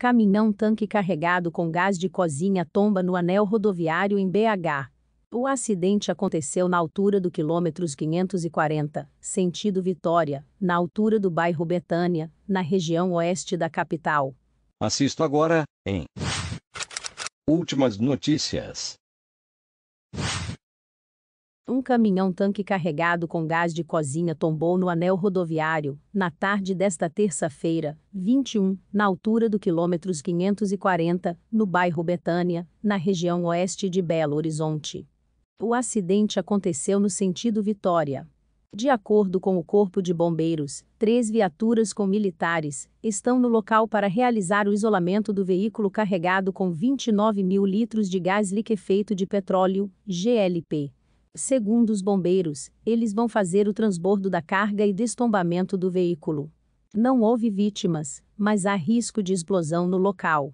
Caminhão tanque carregado com gás de cozinha tomba no anel rodoviário em BH. O acidente aconteceu na altura do quilômetros 540, sentido Vitória, na altura do bairro Betânia, na região oeste da capital. Assisto agora, em Últimas notícias. Um caminhão-tanque carregado com gás de cozinha tombou no anel rodoviário, na tarde desta terça-feira, 21, na altura do quilômetros 540, no bairro Betânia, na região oeste de Belo Horizonte. O acidente aconteceu no sentido Vitória. De acordo com o Corpo de Bombeiros, três viaturas com militares estão no local para realizar o isolamento do veículo carregado com 29 mil litros de gás liquefeito de petróleo, GLP. Segundo os bombeiros, eles vão fazer o transbordo da carga e destombamento do veículo. Não houve vítimas, mas há risco de explosão no local.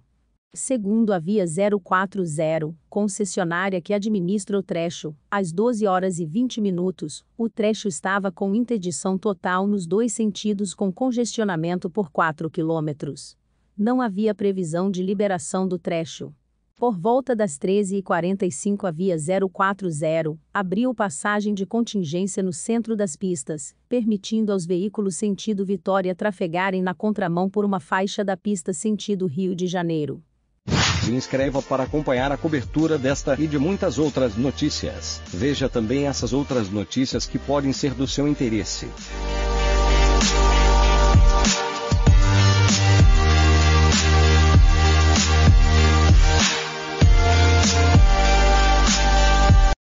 Segundo a Via 040, concessionária que administra o trecho, às 12 horas e 20 minutos, o trecho estava com interdição total nos dois sentidos com congestionamento por 4 quilômetros. Não havia previsão de liberação do trecho. Por volta das 13h45 a via 040 abriu passagem de contingência no centro das pistas, permitindo aos veículos sentido Vitória trafegarem na contramão por uma faixa da pista sentido Rio de Janeiro. Se inscreva para acompanhar a cobertura desta e de muitas outras notícias. Veja também essas outras notícias que podem ser do seu interesse.